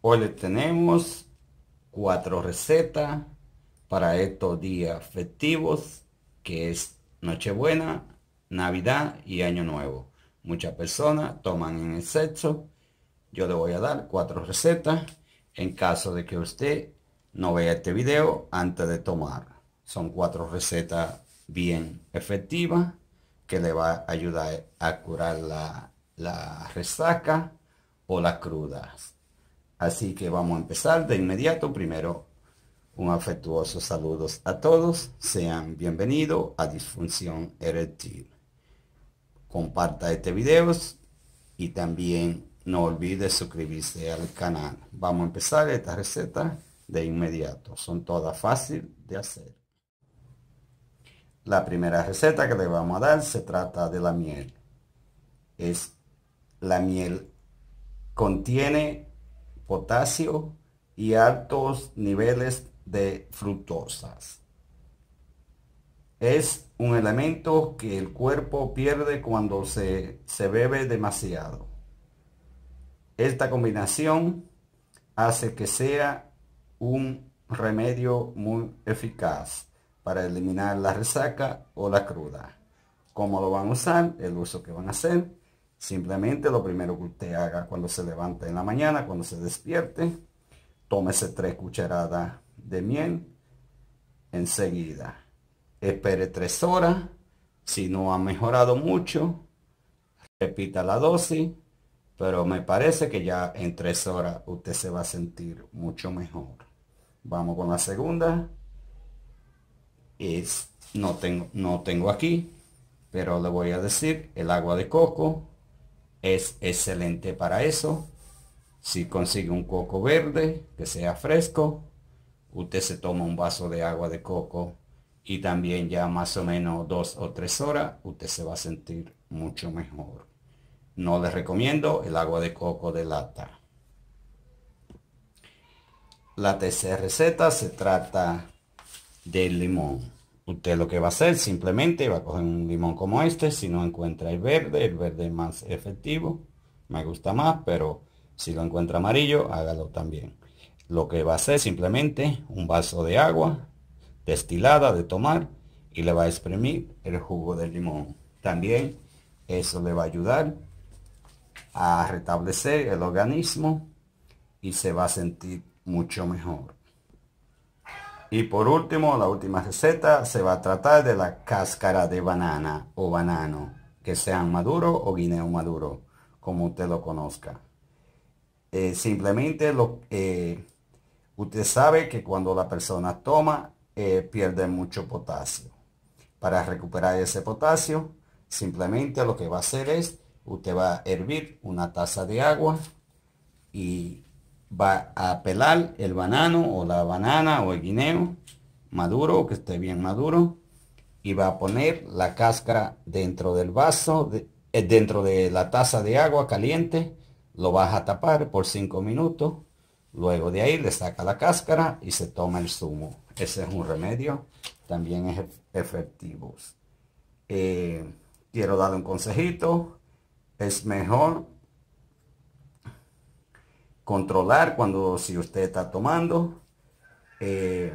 Hoy le tenemos cuatro recetas para estos días festivos que es Nochebuena, Navidad y Año Nuevo. Muchas personas toman en sexo. Yo le voy a dar cuatro recetas en caso de que usted no vea este video antes de tomar. Son cuatro recetas bien efectivas que le va a ayudar a curar la, la resaca o las crudas. Así que vamos a empezar de inmediato. Primero, un afectuoso saludos a todos. Sean bienvenidos a Disfunción Eréctil. Comparta este video y también no olvide suscribirse al canal. Vamos a empezar esta receta de inmediato. Son todas fáciles de hacer. La primera receta que le vamos a dar se trata de la miel. Es la miel contiene potasio y altos niveles de fructosas. Es un elemento que el cuerpo pierde cuando se, se bebe demasiado. Esta combinación hace que sea un remedio muy eficaz para eliminar la resaca o la cruda. ¿Cómo lo van a usar? El uso que van a hacer Simplemente lo primero que usted haga cuando se levanta en la mañana, cuando se despierte, tómese tres cucharadas de miel enseguida. Espere tres horas. Si no ha mejorado mucho, repita la dosis. Pero me parece que ya en tres horas usted se va a sentir mucho mejor. Vamos con la segunda. Es, no, tengo, no tengo aquí, pero le voy a decir el agua de coco es excelente para eso. Si consigue un coco verde que sea fresco, usted se toma un vaso de agua de coco y también ya más o menos dos o tres horas, usted se va a sentir mucho mejor. No les recomiendo el agua de coco de lata. La tercera receta se trata del limón. Usted lo que va a hacer simplemente va a coger un limón como este. Si no encuentra el verde, el verde es más efectivo. Me gusta más, pero si lo encuentra amarillo, hágalo también. Lo que va a hacer simplemente un vaso de agua destilada de tomar y le va a exprimir el jugo del limón. También eso le va a ayudar a restablecer el organismo y se va a sentir mucho mejor. Y por último, la última receta se va a tratar de la cáscara de banana o banano, que sean maduro o guineo maduro, como usted lo conozca. Eh, simplemente lo, eh, usted sabe que cuando la persona toma, eh, pierde mucho potasio. Para recuperar ese potasio, simplemente lo que va a hacer es, usted va a hervir una taza de agua y va a pelar el banano o la banana o el guineo maduro, que esté bien maduro, y va a poner la cáscara dentro del vaso, eh, dentro de la taza de agua caliente, lo vas a tapar por cinco minutos, luego de ahí le saca la cáscara y se toma el zumo. Ese es un remedio, también es efectivo. Eh, quiero dar un consejito, es mejor controlar cuando si usted está tomando, eh,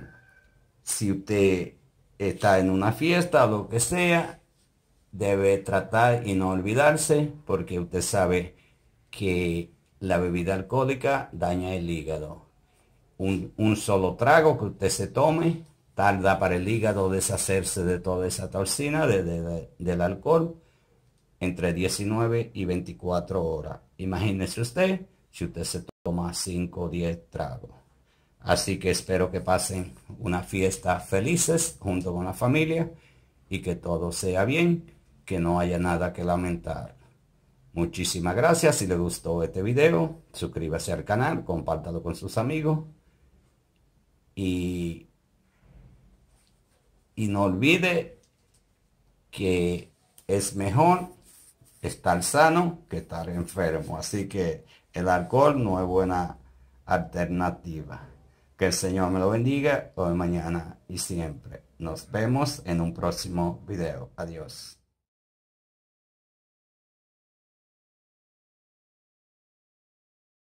si usted está en una fiesta, o lo que sea, debe tratar y no olvidarse porque usted sabe que la bebida alcohólica daña el hígado. Un, solo trago que usted se tome tarda para el hígado deshacerse de toda esa toxina del alcohol entre 19 y 24 horas. Imagínese usted si usted se toma 5 o 10 tragos. Así que espero que pasen una fiesta felices junto con la familia y que todo sea bien, que no haya nada que lamentar. Muchísimas gracias. Si le gustó este video, suscríbase al canal, compártalo con sus amigos y, y no olvide que es mejor estar sano que estar enfermo. Así que el alcohol no es buena alternativa. Que el Señor me lo bendiga hoy, mañana y siempre. Nos vemos en un próximo video. Adiós.